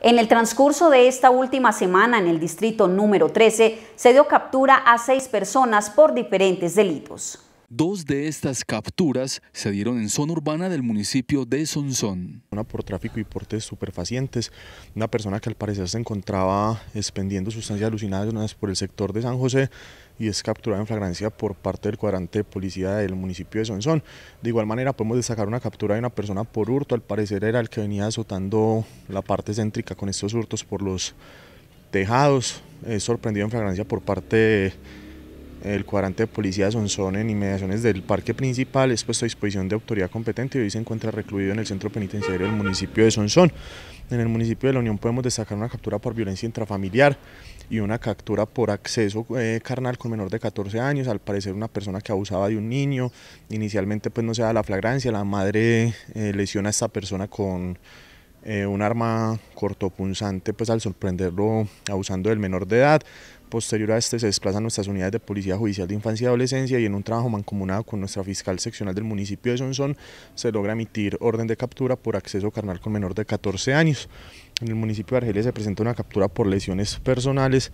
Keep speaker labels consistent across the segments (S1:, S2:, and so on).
S1: En el transcurso de esta última semana en el distrito número 13 se dio captura a seis personas por diferentes delitos.
S2: Dos de estas capturas se
S1: dieron en zona urbana del municipio de Sonsón. Una por tráfico y portes superfacientes, una persona que al parecer se encontraba expendiendo sustancias alucinadas por el sector de San José y es capturada en flagrancia por parte del cuadrante de policía del municipio de Sonsón. De igual manera podemos destacar una captura de una persona por hurto, al parecer era el que venía azotando la parte céntrica con estos hurtos por los tejados, sorprendido en flagrancia por parte de el cuadrante de policía de Sonsón en inmediaciones del parque principal es puesto a disposición de autoridad competente y hoy se encuentra recluido en el centro penitenciario del municipio de Sonsón. En el municipio de La Unión podemos destacar una captura por violencia intrafamiliar y una captura por acceso eh, carnal con menor de 14 años, al parecer una persona que abusaba de un niño, inicialmente pues no se da la flagrancia, la madre eh, lesiona a esta persona con eh, un arma cortopunzante pues al sorprenderlo abusando del menor de edad. Posterior a este se desplazan nuestras unidades de Policía Judicial de Infancia y Adolescencia y en un trabajo mancomunado con nuestra fiscal seccional del municipio de Sonsón se logra emitir orden de captura por acceso carnal con menor de 14 años. En el municipio de Argelia se presenta una captura por lesiones personales.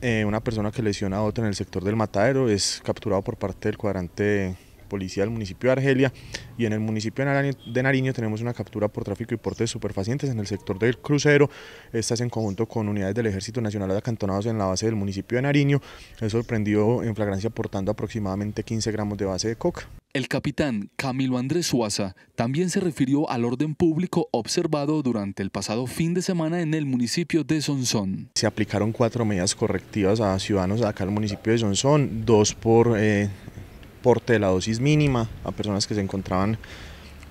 S1: Eh, una persona que lesiona a otra en el sector del matadero es capturado por parte del cuadrante policía del municipio de Argelia y en el municipio de Nariño, tenemos una captura por tráfico y porte de superfacientes en el sector del crucero, estas en conjunto con unidades del Ejército Nacional acantonados en la base del municipio de Nariño, es sorprendido en flagrancia portando aproximadamente 15 gramos de base de coca.
S2: El capitán Camilo Andrés Suaza también se refirió al orden público observado durante el pasado fin de semana
S1: en el municipio de Sonsón. Se aplicaron cuatro medidas correctivas a ciudadanos acá en el municipio de Sonsón, dos por eh, de la dosis mínima a personas que se encontraban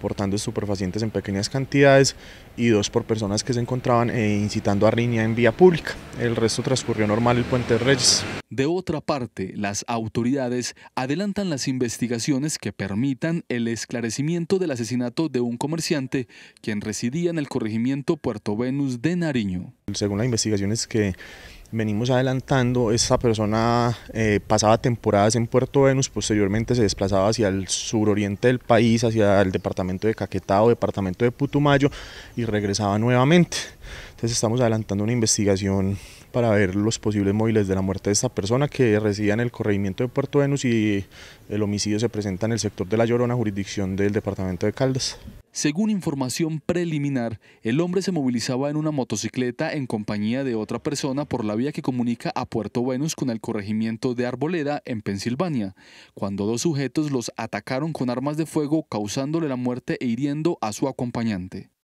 S1: portando estupefacientes en pequeñas cantidades y dos por personas que se encontraban eh, incitando a riña en vía pública. El resto transcurrió normal el puente Reyes. De otra
S2: parte, las autoridades adelantan las investigaciones que permitan el esclarecimiento del asesinato de un comerciante quien residía en el corregimiento Puerto Venus de
S1: Nariño. Según las investigaciones que venimos adelantando. Esta persona eh, pasaba temporadas en Puerto Venus, posteriormente se desplazaba hacia el suroriente del país, hacia el departamento de Caquetá o departamento de Putumayo y regresaba nuevamente. Entonces estamos adelantando una investigación para ver los posibles móviles de la muerte de esta persona que residía en el corregimiento de Puerto Venus y el homicidio se presenta en el sector de La Llorona, jurisdicción del departamento de Caldas. Según información preliminar, el hombre se movilizaba en una
S2: motocicleta en compañía de otra persona por la vía que comunica a Puerto Venus con el corregimiento de Arboleda, en Pensilvania, cuando dos sujetos los atacaron con armas de fuego, causándole la muerte e hiriendo a su acompañante.